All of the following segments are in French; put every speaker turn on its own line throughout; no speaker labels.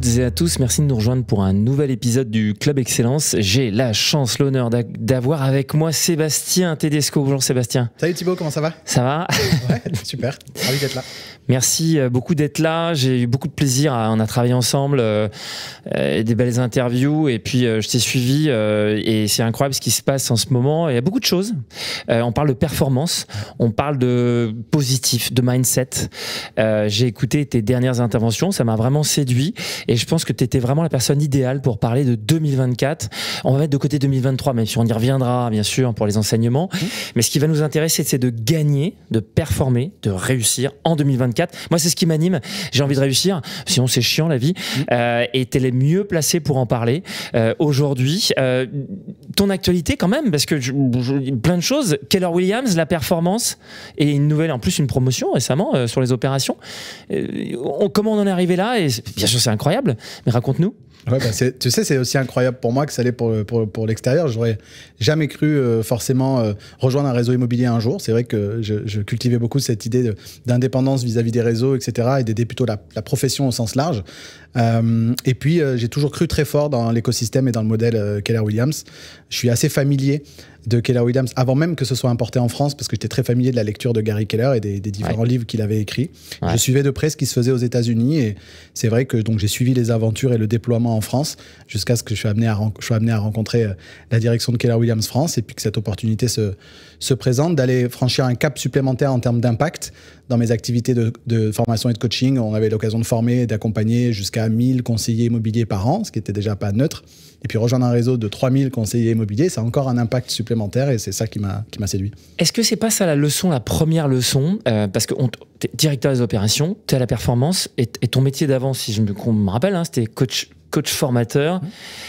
toutes et à tous, merci de nous rejoindre pour un nouvel épisode du Club Excellence. J'ai la chance, l'honneur d'avoir avec moi Sébastien Tedesco. Bonjour Sébastien. Salut Thibaut, comment ça va Ça va super, ravi d'être là. Merci euh, beaucoup d'être là. J'ai eu beaucoup de plaisir. on a travaillé ensemble, euh, euh, des belles interviews. Et puis, je t'ai suivi. et c'est incroyable ce qui se passe en ce moment. Il y a beaucoup de choses. on parle de performance. On parle de positif, de mindset. J'ai écouté tes dernières interventions. Ça m'a vraiment séduit. Et je pense que tu étais vraiment la personne idéale pour parler de 2024. On va mettre de côté 2023, même si on y reviendra, bien sûr, pour les enseignements. Mmh. Mais ce qui va nous intéresser, c'est de gagner, de performer, de réussir en 2024 moi, c'est ce qui m'anime. J'ai envie de réussir. Sinon, c'est chiant la vie. Mm. Euh, et tu es les mieux placés pour en parler euh, aujourd'hui. Euh, ton actualité, quand même, parce que plein de choses. Keller Williams, la performance et une nouvelle, en plus, une promotion récemment sur les opérations. comment on en est arrivé là et, Bien sûr, c'est incroyable, mais raconte-nous.
Bah, tu sais, c'est aussi incroyable pour moi que ça l'est pour, pour, pour l'extérieur. J'aurais jamais cru euh, forcément euh, rejoindre un réseau immobilier un jour. C'est vrai que je, cultivais beaucoup cette idée d'indépendance vis-à-vis des réseaux, etc., et d'aider plutôt la, la, profession au sens large. Euh, et puis, j'ai toujours cru très fort dans l'écosystème et dans le modèle Keller Williams. Je suis assez familier de Keller Williams, avant même que ce soit importé en France, parce que j'étais très familier de la lecture de Gary Keller et des, différents livres qu'il avait écrits. Je suivais de près ce qui se faisait aux États-Unis et c'est vrai que donc j'ai suivi les aventures et le déploiement en France jusqu'à ce que je sois amené à, rencontrer euh, la direction de Keller Williams France et puis que cette opportunité se, présente d'aller franchir un cap supplémentaire en termes d'impact dans mes activités de, formation et de coaching. On avait l'occasion de former et d'accompagner jusqu'à 1000 conseillers immobiliers par an, ce qui était déjà pas neutre. Et puis rejoindre un réseau de 3000 conseillers immobiliers, ça encore un impact supplémentaire et c'est ça qui m'a séduit.
Est-ce que c'est pas ça la leçon, la première leçon euh, Parce que tu es directeur des opérations, tu es à la performance et, ton métier d'avant, si je me, me rappelle, hein, c'était coach coach formateur.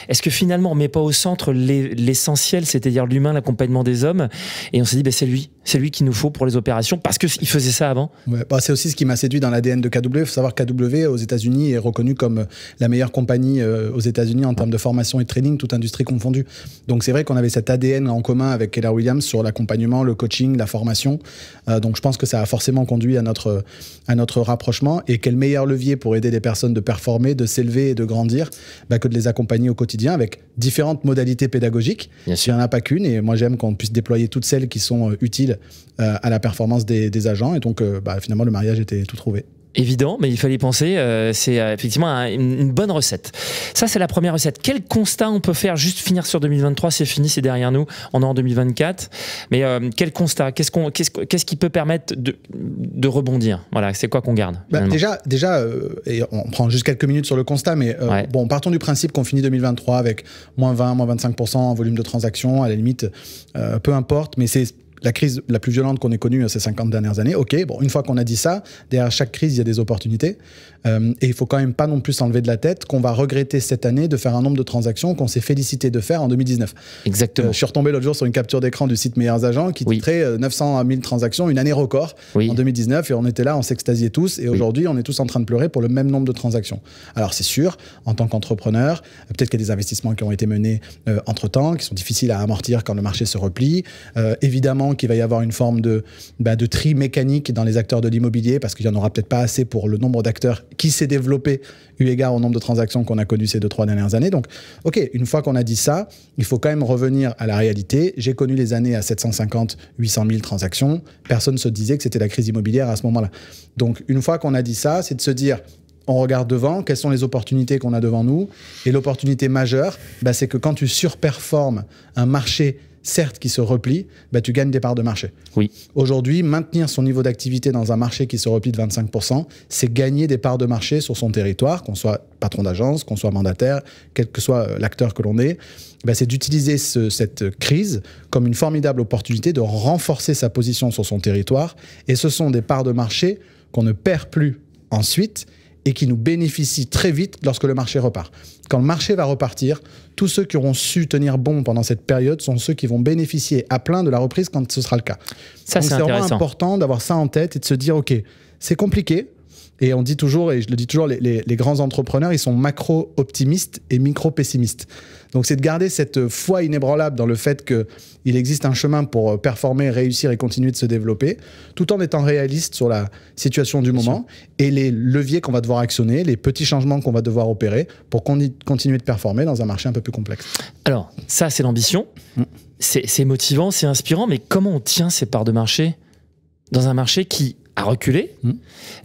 Est-ce que finalement, on met pas au centre l'essentiel, c'est-à-dire l'humain, l'accompagnement des hommes Et on s'est dit, ben, c'est lui, c'est lui qu'il nous faut pour les opérations, parce qu'il faisait ça avant.
Bah, c'est aussi ce qui m'a séduit dans l'ADN de KW. Il faut savoir que KW, aux États-Unis, est reconnu comme euh, la meilleure compagnie euh, aux États-Unis en termes de formation et de training, toute industrie confondue. Donc c'est vrai qu'on avait cet ADN en commun avec Keller Williams sur l'accompagnement, le coaching, la formation. Euh, donc je pense que ça a forcément conduit à notre, à notre rapprochement. Et quel meilleur levier pour aider des personnes de performer, de s'élever et de grandir bah, que de les accompagner au quotidien avec différentes modalités pédagogiques. Il n'y en a pas qu'une, et moi j'aime qu'on puisse déployer toutes celles qui sont euh, utiles euh, à la performance des, agents. Et donc, euh, bah, finalement, le mariage était tout trouvé
évident, mais il fallait penser. Euh, c'est euh, effectivement une bonne recette. Ça, c'est la première recette. Quel constat on peut faire Juste finir sur 2023, c'est fini, c'est derrière nous. On est en 2024. Mais euh, quel constat Qu'est-ce qui peut permettre de, rebondir Voilà, c'est quoi qu'on garde
bah, Déjà, déjà et on prend juste quelques minutes sur le constat, mais bon, partons du principe qu'on finit 2023 avec moins 20, moins 25% en volume de transactions, à la limite, peu importe, mais c'est la crise la plus violente qu'on ait connue euh, ces 50 dernières années. OK, bon, une fois qu'on a dit ça, derrière chaque crise, il y a des opportunités. Euh, et il faut quand même pas non plus s'enlever de la tête qu'on va regretter cette année de faire un nombre de transactions qu'on s'est félicité de faire en 2019. Exactement. Euh, je suis retombé l'autre jour sur une capture d'écran du site Meilleurs Agents qui titrait 900 900 000 transactions, une année record en 2019. Et on était là, on s'extasiait tous. Et aujourd'hui, on est tous en train de pleurer pour le même nombre de transactions. Alors c'est sûr, en tant qu'entrepreneur, peut-être qu'il y a des investissements qui ont été menés entre-temps, qui sont difficiles à amortir quand le marché se replie. évidemment, qu'il va y avoir une forme de, bah, de tri mécanique dans les acteurs de l'immobilier parce qu'il n'y en aura peut-être pas assez pour le nombre d'acteurs qui s'est développé eu égard au nombre de transactions qu'on a connues ces deux, trois dernières années. Donc, OK, une fois qu'on a dit ça, il faut quand même revenir à la réalité. J'ai connu les années à 750, 800 000 transactions. Personne ne se disait que c'était la crise immobilière à ce moment-là. Donc, une fois qu'on a dit ça, c'est de se dire on regarde devant, quelles sont les opportunités qu'on a devant nous. Et l'opportunité majeure, bah, c'est que quand tu surperformes un marché certes qui se replie, bah, tu gagnes des parts de marché. Oui. Aujourd'hui, maintenir son niveau d'activité dans un marché qui se replie de 25%, c'est gagner des parts de marché sur son territoire, qu'on soit patron d'agence, qu'on soit mandataire, quel que soit euh, l'acteur que l'on est. Bah, c'est d'utiliser cette crise comme une formidable opportunité de renforcer sa position sur son territoire. Et ce sont des parts de marché qu'on ne perd plus ensuite et qui nous bénéficient très vite lorsque le marché repart. Quand le marché va repartir, tous ceux qui auront su tenir bon pendant cette période sont ceux qui vont bénéficier à plein de la reprise quand ce sera le cas. Ça, c'est vraiment important d'avoir ça en tête et de se dire, OK, c'est compliqué, et on dit toujours, et je le dis toujours, les, grands entrepreneurs, ils sont macro-optimistes et micro-pessimistes. Donc c'est de garder cette foi inébranlable dans le fait qu'il existe un chemin pour euh, performer, réussir et continuer de se développer, tout en étant réaliste sur la situation du moment et les leviers qu'on va devoir actionner, les petits
changements qu'on va devoir opérer pour continuer de performer dans un marché un peu plus complexe. Alors ça, c'est l'ambition. Mm. C'est motivant, c'est inspirant, mais comment on tient ces parts de marché dans un marché qui à reculer. Hmm.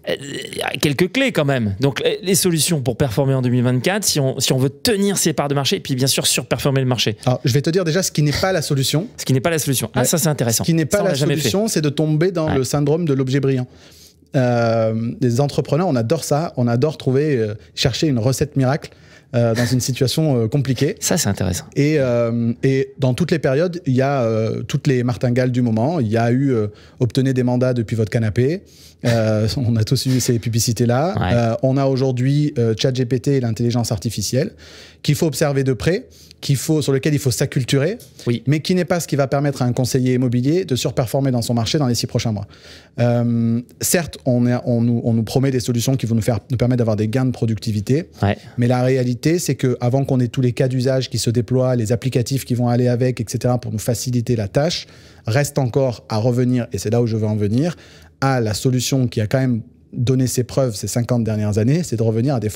Euh, il y a quelques clés quand même. Donc les solutions pour performer en 2024, si on, si on veut tenir ses parts de marché, et puis bien sûr surperformer le marché. Alors, je vais te dire déjà ce qui n'est pas la solution. ce qui n'est pas la solution. Ah, ça c'est intéressant. Ce qui n'est pas la solution,
c'est de tomber dans le syndrome de l'objet brillant. les euh, entrepreneurs, on adore ça, on adore trouver, euh, chercher une recette miracle euh, dans une situation euh, compliquée. Ça, c'est intéressant. Et, euh, et, dans toutes les périodes, il y a toutes les martingales du moment. Il y a eu obtenez des mandats depuis votre canapé. Euh, on a tous eu ces publicités-là. Euh, on a aujourd'hui euh, ChatGPT et l'intelligence artificielle qu'il faut observer de près, qu'il faut, sur lequel il faut s'acculturer, mais qui n'est pas ce qui va permettre à un conseiller immobilier de surperformer dans son marché dans les six prochains mois. certes, on, nous, promet des solutions qui vont nous, permettre d'avoir des gains de productivité, mais la réalité, c'est qu'avant qu'on ait tous les cas d'usage qui se déploient, les applicatifs qui vont aller avec, etc., pour nous faciliter la tâche, reste encore à revenir, et c'est là où je veux en venir, à la solution qui a quand même donné ses preuves ces 50 dernières années, c'est de revenir à des,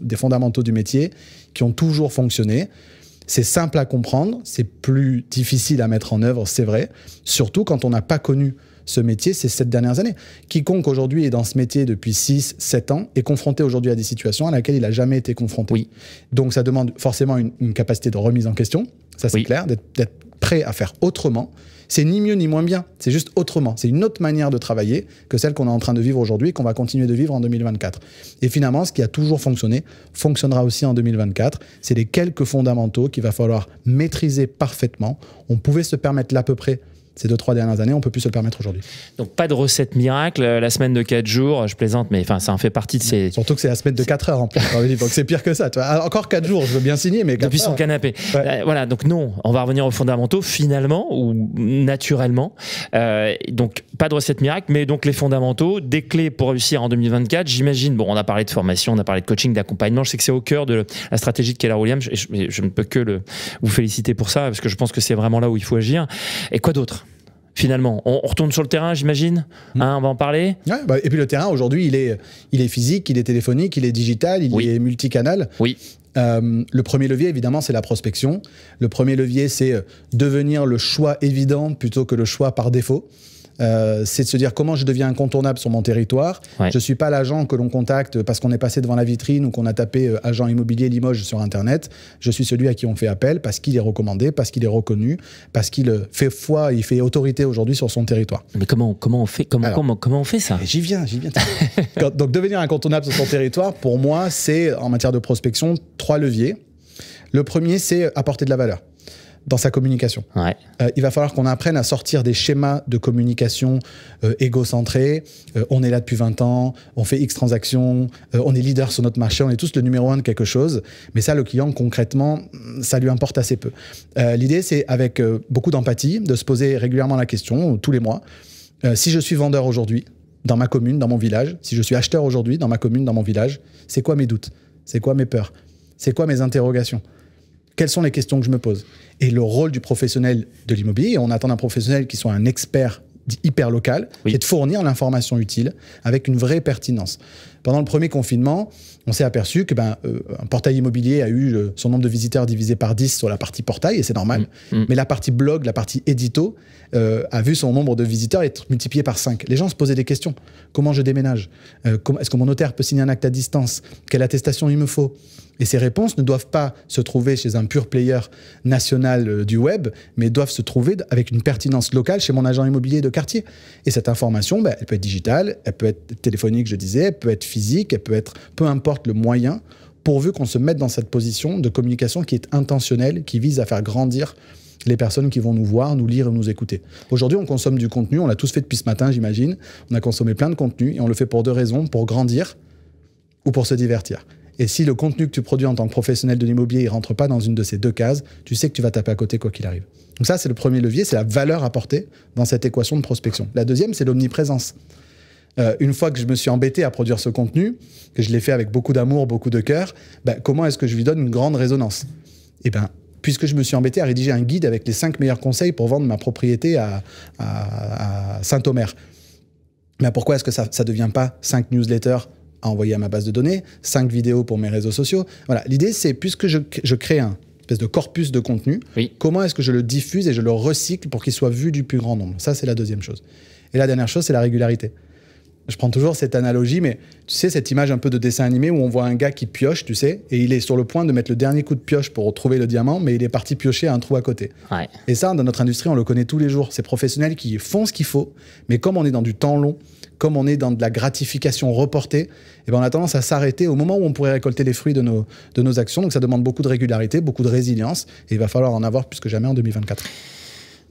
des fondamentaux du métier qui ont toujours fonctionné. C'est simple à comprendre, c'est plus difficile à mettre en œuvre, c'est vrai, surtout quand on n'a pas connu ce métier ces sept dernières années. Quiconque aujourd'hui est dans ce métier depuis 6, 7 ans est confronté aujourd'hui à des situations à laquelle il n'a jamais été confronté. Oui. Donc ça demande forcément une, capacité de remise en question, ça c'est clair, d'être prêt à faire autrement, c'est ni mieux ni moins bien, c'est juste autrement. C'est une autre manière de travailler que celle qu'on est en train de vivre aujourd'hui et qu'on va continuer de vivre en 2024. Et finalement, ce qui a toujours fonctionné fonctionnera aussi en 2024. C'est les quelques fondamentaux qu'il va falloir maîtriser parfaitement. On pouvait se permettre l'à peu près ces deux, trois dernières années, on peut plus se le permettre aujourd'hui.
Donc pas de recette miracle, euh, la semaine de quatre jours, je plaisante, mais enfin ça en fait partie de ces... Surtout que c'est la semaine de 4 heures en plus, donc c'est pire que ça. Encore quatre jours, je veux bien signer, mais... Depuis son canapé. Euh, voilà, donc non, on va revenir aux fondamentaux finalement ou naturellement. Euh, donc pas de recette miracle, mais donc les fondamentaux, des clés pour réussir en 2024, j'imagine, bon on a parlé de formation, on a parlé de coaching, d'accompagnement, je sais que c'est au cœur de la stratégie de Keller Williams, je, je ne peux que le, vous féliciter pour ça, parce que je pense que c'est vraiment là où il faut agir. Et quoi d'autre finalement. On, retourne sur le terrain, j'imagine. Mm. Hein, on va en parler. Bah, et puis le terrain, aujourd'hui, il est, il est physique, il est téléphonique, il est digital,
il est multicanal. Oui. Euh, le premier levier, évidemment, c'est la prospection. Le premier levier, c'est euh, devenir le choix évident plutôt que le choix par défaut. Euh, c'est de se dire comment je deviens incontournable sur mon territoire. Je ne suis pas l'agent que l'on contacte parce qu'on est passé devant la vitrine ou qu'on a tapé euh, agent immobilier Limoges sur Internet. Je suis celui à qui on fait appel parce qu'il est recommandé, parce qu'il est reconnu, parce qu'il euh, fait foi, il fait autorité aujourd'hui sur son territoire. Mais comment, comment, on, fait, comment, comment, on fait ça J'y viens, j'y viens. donc devenir incontournable sur son territoire, pour moi, c'est en matière de prospection trois leviers. Le premier, c'est apporter de la valeur dans sa communication. Euh, il va falloir qu'on apprenne à sortir des schémas de communication euh, égocentrés. Euh, on est là depuis 20 ans, on fait X transactions, on est leader sur notre marché, on est tous le numéro un de quelque chose. Mais ça, le client, concrètement, mm, ça lui importe assez peu. L'idée, c'est avec beaucoup d'empathie, de se poser régulièrement la question, tous les mois, si je suis vendeur aujourd'hui, dans ma commune, dans mon village, si je suis acheteur aujourd'hui, dans ma commune, dans mon village, c'est quoi mes doutes C'est quoi mes peurs C'est quoi mes interrogations quelles sont les questions que je me pose Et le rôle du professionnel de l'immobilier, on attend un professionnel qui soit un expert hyper local, qui est de fournir l'information utile avec une vraie pertinence pendant le premier confinement, on s'est aperçu que ben, euh, un portail immobilier a eu euh, son nombre de visiteurs divisé par 10 sur la partie portail, et c'est normal. Mm, mm. Mais la partie blog, la partie édito, euh, a vu son nombre de visiteurs être multiplié par 5. Les gens se posaient des questions. Comment je déménage Est-ce que mon notaire peut signer un acte à distance Quelle attestation il me faut et ces réponses ne doivent pas se trouver chez un pur player national du web, mais doivent se trouver avec une pertinence locale chez mon agent immobilier de quartier. Et cette information, ben, elle peut être digitale, elle peut être téléphonique, je disais, elle peut être physique, elle peut être peu importe le moyen, pourvu qu'on se mette dans cette position de communication qui est intentionnelle, qui vise à faire grandir les personnes qui vont nous voir, nous lire et nous écouter. Aujourd'hui, on consomme du contenu, on l'a tous fait depuis ce matin, j'imagine. On a consommé plein de contenu et on le fait pour deux raisons, pour grandir ou pour se divertir. Et si le contenu que tu produis en tant que professionnel de l'immobilier ne rentre pas dans une de ces deux cases, tu sais que tu vas taper à côté quoi qu'il arrive. Donc ça, c'est le premier levier, c'est la valeur apportée dans cette équation de prospection. La deuxième, c'est l'omniprésence. Euh, une fois que je me suis embêté à produire ce contenu, que je l'ai fait avec beaucoup d'amour, beaucoup de cœur, bah, comment est-ce que je lui donne une grande résonance Eh ben, puisque je me suis embêté à rédiger un guide avec les cinq meilleurs conseils pour vendre ma propriété à, Saint-Omer. Mais bah, pourquoi est-ce que ça ne devient pas cinq newsletters à envoyer à ma base de données, cinq vidéos pour mes réseaux sociaux Voilà, l'idée c'est, puisque je, crée un espèce de corpus de contenu, comment est-ce que je le diffuse et je le recycle pour qu'il soit vu du plus grand nombre Ça, c'est la deuxième chose. Et la dernière chose, c'est la régularité. Je prends toujours cette analogie, mais tu sais, cette image un peu de dessin animé où on voit un gars qui pioche, tu sais, et il est sur le point de mettre le dernier coup de pioche pour retrouver le diamant, mais il est parti piocher à un trou à côté. Et ça, dans notre industrie, on le connaît tous les jours. Ces professionnels qui font ce qu'il faut, mais comme on est dans du temps long, comme on est dans de la gratification reportée, eh ben on a tendance à s'arrêter au moment où on pourrait récolter les fruits de nos, de nos actions. Donc ça demande beaucoup de régularité, beaucoup de résilience, et il va falloir en avoir plus que
jamais en 2024.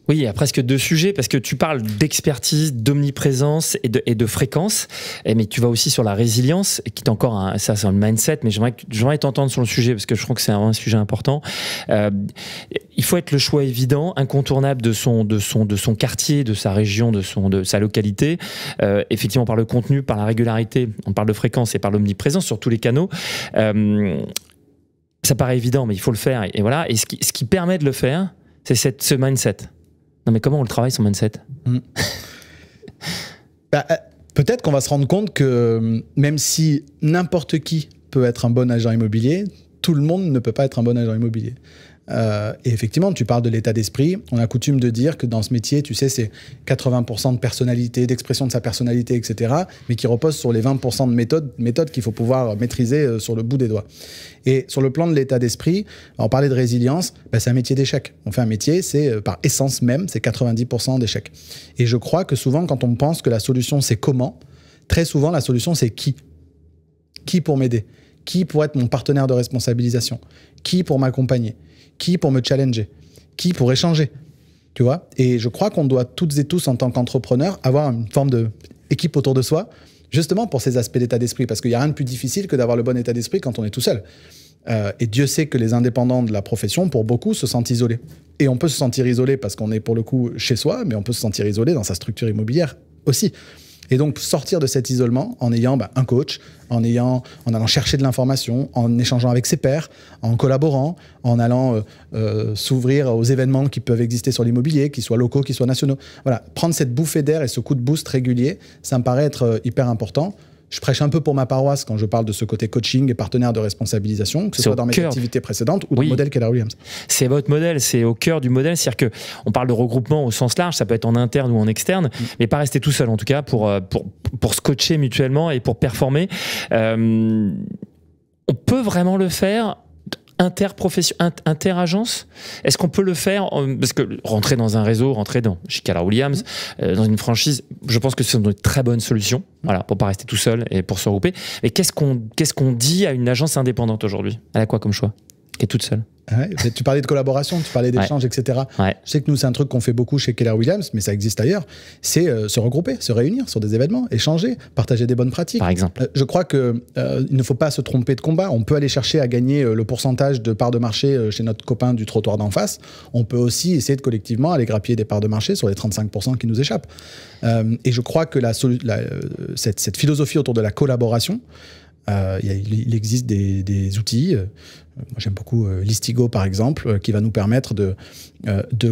Oui, il y a presque deux sujets parce que tu parles d'expertise, d'omniprésence et de, et de fréquence, eh, mais tu vas aussi sur la résilience, qui est encore un, ça, c'est un mindset, mais j'aimerais, j'aimerais t'entendre sur le sujet parce que je crois que c'est un, sujet important. Euh, il faut être le choix évident, incontournable de son, de son, de son quartier, de sa région, de, son, de sa localité. Euh, effectivement, par le contenu, par la régularité, on parle de fréquence et par l'omniprésence sur tous les canaux. Euh, ça paraît évident, mais il faut le faire. Et, voilà. Et ce qui, ce qui permet de le faire, c'est ce mindset. Non, mais comment on le travaille son mindset hmm. bah, euh, Peut-être qu'on va se rendre compte que euh, même si n'importe qui peut
être un bon agent immobilier, tout le monde ne peut pas être un bon agent immobilier. Euh, et effectivement, tu parles de l'état d'esprit. On a coutume de dire que dans ce métier, tu sais, c'est 80% de personnalité, d'expression de sa personnalité, etc., mais qui repose sur les 20% de méthodes, qu'il faut pouvoir maîtriser euh, sur le bout des doigts. Et sur le plan de l'état d'esprit, en parlait de résilience, bah, c'est un métier d'échec. On fait un métier, c'est euh, par essence même, c'est 90% d'échec Et je crois que souvent, quand on pense que la solution, c'est comment, très souvent, la solution, c'est qui. Qui pour m'aider Qui pour être mon partenaire de responsabilisation Qui pour m'accompagner qui pour me challenger Qui pour échanger Tu vois Et je crois qu'on doit toutes et tous, en tant qu'entrepreneurs, avoir une forme d'équipe autour de soi, justement pour ces aspects d'état d'esprit. Parce qu'il n'y a rien de plus difficile que d'avoir le bon état d'esprit quand on est tout seul. Euh, et Dieu sait que les indépendants de la profession, pour beaucoup, se sentent isolés. Et on peut se sentir isolé parce qu'on est pour le coup chez soi, mais on peut se sentir isolé dans sa structure immobilière aussi. Et donc sortir de cet isolement en ayant bah, un coach, en, en allant chercher de l'information, en échangeant avec ses pairs, en collaborant, en allant euh, euh, s'ouvrir aux événements qui peuvent exister sur l'immobilier, qu'ils soient locaux, qu'ils soient nationaux. Voilà, prendre cette bouffée d'air et ce coup de boost régulier, ça me paraît être euh, hyper important je prêche un peu pour ma paroisse quand je parle de ce côté coaching et partenaire de responsabilisation, que ce soit dans mes activités
précédentes ou dans le modèle Keller Williams. C'est votre modèle, c'est au cœur du modèle. C'est-à-dire qu'on parle de regroupement au sens large, ça peut être en interne ou en externe, mm. mais pas rester tout seul en tout cas pour, euh, pour, pour se coacher mutuellement et pour performer. Euh, on peut vraiment le faire interprofession, interagence Est-ce qu'on peut le faire Parce que rentrer dans un réseau, rentrer dans Chicara Williams, mm. euh, dans une franchise, je pense que c'est une très bonne solution, pour mm. voilà, pour pas rester tout seul et pour se regrouper. Mais qu'est-ce qu'on qu'est-ce qu'on dit à une agence indépendante aujourd'hui Elle a quoi comme choix toute seule.
tu parlais de collaboration, tu parlais d'échange, etc. Je sais que nous, c'est un truc qu'on fait beaucoup chez Keller Williams, mais ça existe ailleurs. C'est euh, se regrouper, se réunir sur des événements, échanger, partager des bonnes pratiques. Par exemple. Euh, je crois qu'il euh, il ne faut pas se tromper de combat. On peut aller chercher à gagner le pourcentage de parts de marché chez notre copain du trottoir d'en face. On peut aussi essayer de collectivement aller grappiller des parts de marché sur les 35% qui nous échappent. et je crois que cette, cette philosophie autour de la collaboration, euh, il existe des, outils. Euh, moi, j'aime beaucoup euh, Listigo, par exemple, qui va nous permettre de,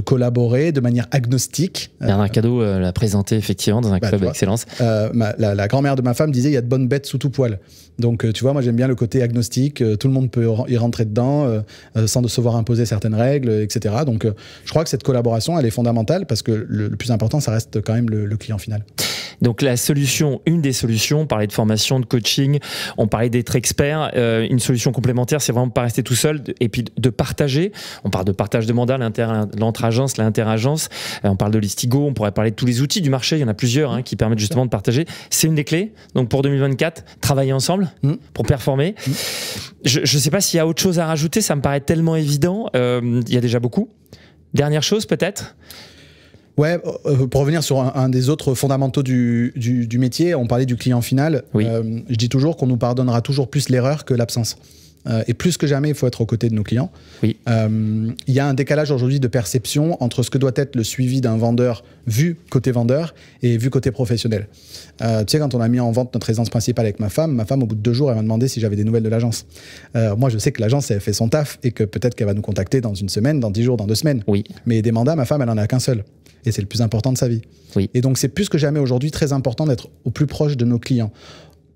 collaborer de manière agnostique. Bernard
Cadeau l'a présenté effectivement dans un bah, club d'excellence.
la, grand-mère de ma femme disait il y a de bonnes bêtes sous tout poil. Donc, tu vois, moi, j'aime bien le côté agnostique. tout le monde peut y rentrer dedans sans de se voir imposer certaines règles, etc. Donc, je crois que cette collaboration, elle est fondamentale parce que le, plus important, ça reste quand même le client final.
Donc la solution, une des solutions, on parlait de formation, de coaching, on parlait d'être expert, euh, une solution complémentaire, c'est vraiment de pas rester tout seul et puis de partager. On parle de partage de mandat, l'entre-agence, l'inter-agence, euh, on parle de listigo, on pourrait parler de tous les outils du marché, il y en a plusieurs hein, qui permettent justement de partager. C'est une des clés. Donc pour 2024, travailler ensemble mm. pour performer. Mm. Je ne sais pas s'il y a autre chose à rajouter, ça me paraît tellement évident, euh, il y a déjà beaucoup. Dernière chose peut-être
Ouais, euh, euh, pour revenir sur un, des autres fondamentaux du, du, métier, on parlait du client final. Euh, je dis toujours qu'on nous pardonnera toujours plus l'erreur que l'absence. Euh, et plus que jamais, il faut être aux côtés de nos clients. Oui. Euh, il y a un décalage aujourd'hui de perception entre ce que doit être le suivi d'un vendeur vu côté vendeur et vu côté professionnel. Euh, tu sais, quand on a mis en vente notre résidence principale avec ma femme, ma femme, au bout de deux jours, elle m'a demandé si j'avais des nouvelles de l'agence. moi, je sais que l'agence, elle fait son taf et que peut-être qu'elle va nous contacter dans une semaine, dans dix jours, dans deux semaines. Oui. Mais des mandats, ma femme, elle en a qu'un seul. Et c'est le plus important de sa vie. Oui. Et donc, c'est plus que jamais aujourd'hui très important d'être au plus proche de nos clients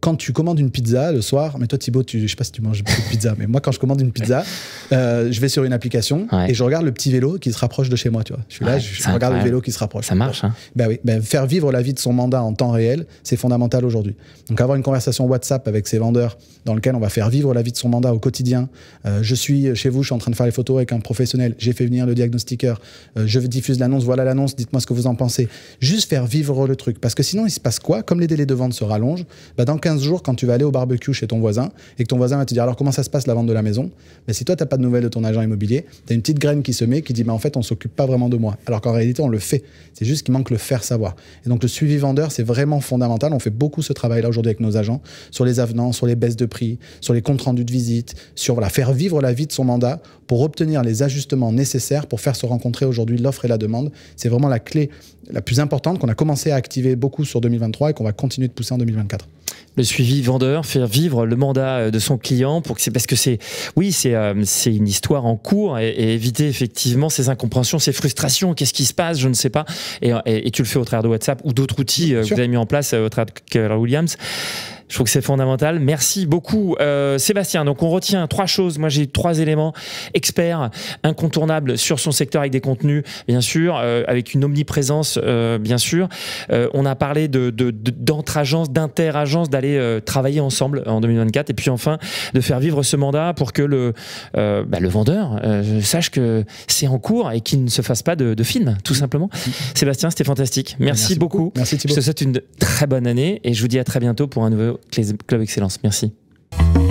quand tu commandes une pizza le soir, mais toi Thibaut, tu, je sais pas si tu manges beaucoup de pizza, mais moi quand je commande une pizza, euh, je vais sur une application et je regarde le petit vélo qui se rapproche de chez moi, tu vois. Je suis là, je, regarde le vélo qui se rapproche. Ça marche. Hein. Ben oui, ben faire vivre la vie de son mandat en temps réel, c'est fondamental aujourd'hui. Donc avoir une conversation WhatsApp avec ses vendeurs dans lequel on va faire vivre la vie de son mandat au quotidien. Euh, je suis chez vous, je suis en train de faire les photos avec un professionnel, j'ai fait venir le diagnostiqueur, euh, je diffuse l'annonce, voilà l'annonce, dites-moi ce que vous en pensez. Juste faire vivre le truc, parce que sinon il se passe quoi Comme les délais de vente se rallongent, bah, dans 15 jours quand tu vas aller au barbecue chez ton voisin et que ton voisin va te dire alors comment ça se passe la vente de la maison mais Si toi, tu n'as pas de nouvelles de ton agent immobilier, tu as une petite graine qui se met qui dit mais bah, en fait, on s'occupe pas vraiment de moi. Alors qu'en réalité, on le fait. C'est juste qu'il manque le faire savoir. Et donc, le suivi vendeur, c'est vraiment fondamental. On fait beaucoup ce travail-là aujourd'hui avec nos agents sur les avenants, sur les baisses de prix, sur les comptes rendus de visite, sur voilà, faire vivre la vie de son mandat pour obtenir les ajustements nécessaires pour faire se rencontrer aujourd'hui l'offre et la demande. C'est vraiment la clé la plus importante qu'on a commencé à activer beaucoup sur 2023 et qu'on va continuer de pousser en 2024
le suivi vendeur, faire vivre le mandat euh, de son client pour que c'est parce que c'est oui c'est euh, c'est une histoire en cours et, éviter effectivement ces incompréhensions, ces frustrations, qu'est-ce qui se passe, je ne sais pas et, tu le fais au travers de WhatsApp ou d'autres outils euh, que vous avez mis en place au travers de Keller Williams. Je trouve que c'est fondamental. Merci beaucoup, euh, Sébastien. Donc, on retient trois choses. Moi, j'ai trois éléments experts, incontournables sur son secteur avec des contenus, bien sûr, euh, avec une omniprésence, euh, bien sûr. on a parlé de, d'entre-agence, d'inter-agence, d'aller travailler ensemble en 2024. Et puis, enfin, de faire vivre ce mandat pour que le, bah, le vendeur sache que c'est en cours et qu'il ne se fasse pas de, de film, tout mm-hmm. simplement. Mm-hmm. Sébastien, c'était fantastique. Merci, beaucoup. beaucoup. Merci, Je te souhaite une très bonne année et je vous dis à très bientôt pour un nouveau Club Excellence. Merci.